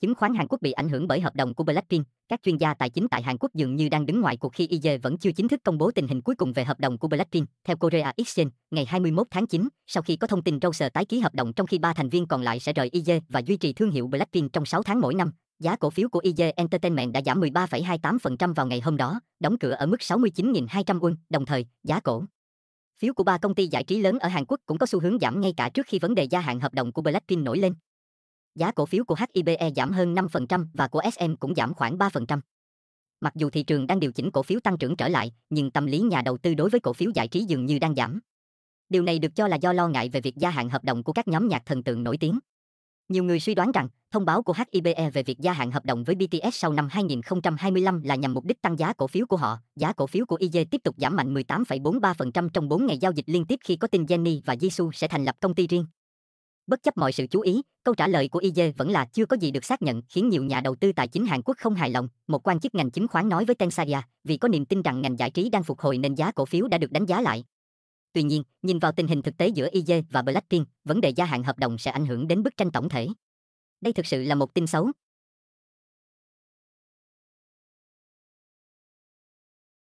Chứng khoán Hàn Quốc bị ảnh hưởng bởi hợp đồng của Blackpink. Các chuyên gia tài chính tại Hàn Quốc dường như đang đứng ngoài cuộc khi IG vẫn chưa chính thức công bố tình hình cuối cùng về hợp đồng của Blackpink. Theo Korea Exchange, ngày 21 tháng 9, sau khi có thông tin Rose tái ký hợp đồng trong khi ba thành viên còn lại sẽ rời IG và duy trì thương hiệu Blackpink trong 6 tháng mỗi năm, giá cổ phiếu của IG Entertainment đã giảm 13,28% vào ngày hôm đó, đóng cửa ở mức 69.200 won, đồng thời, giá cổ phiếu của ba công ty giải trí lớn ở Hàn Quốc cũng có xu hướng giảm ngay cả trước khi vấn đề gia hạn hợp đồng của Blackpink nổi lên giá cổ phiếu của HIBE giảm hơn 5% và của SM cũng giảm khoảng 3%. Mặc dù thị trường đang điều chỉnh cổ phiếu tăng trưởng trở lại, nhưng tâm lý nhà đầu tư đối với cổ phiếu giải trí dường như đang giảm. Điều này được cho là do lo ngại về việc gia hạn hợp đồng của các nhóm nhạc thần tượng nổi tiếng. Nhiều người suy đoán rằng, thông báo của HIBE về việc gia hạn hợp đồng với BTS sau năm 2025 là nhằm mục đích tăng giá cổ phiếu của họ. Giá cổ phiếu của IG tiếp tục giảm mạnh 18,43% trong 4 ngày giao dịch liên tiếp khi có tin Jennie và Jisoo sẽ thành lập công ty riêng. Bất chấp mọi sự chú ý, câu trả lời của IG vẫn là chưa có gì được xác nhận, khiến nhiều nhà đầu tư tài chính Hàn Quốc không hài lòng. Một quan chức ngành chứng khoán nói với Tensaria, vì có niềm tin rằng ngành giải trí đang phục hồi nên giá cổ phiếu đã được đánh giá lại. Tuy nhiên, nhìn vào tình hình thực tế giữa IG và Blackpink, vấn đề gia hạn hợp đồng sẽ ảnh hưởng đến bức tranh tổng thể. Đây thực sự là một tin xấu,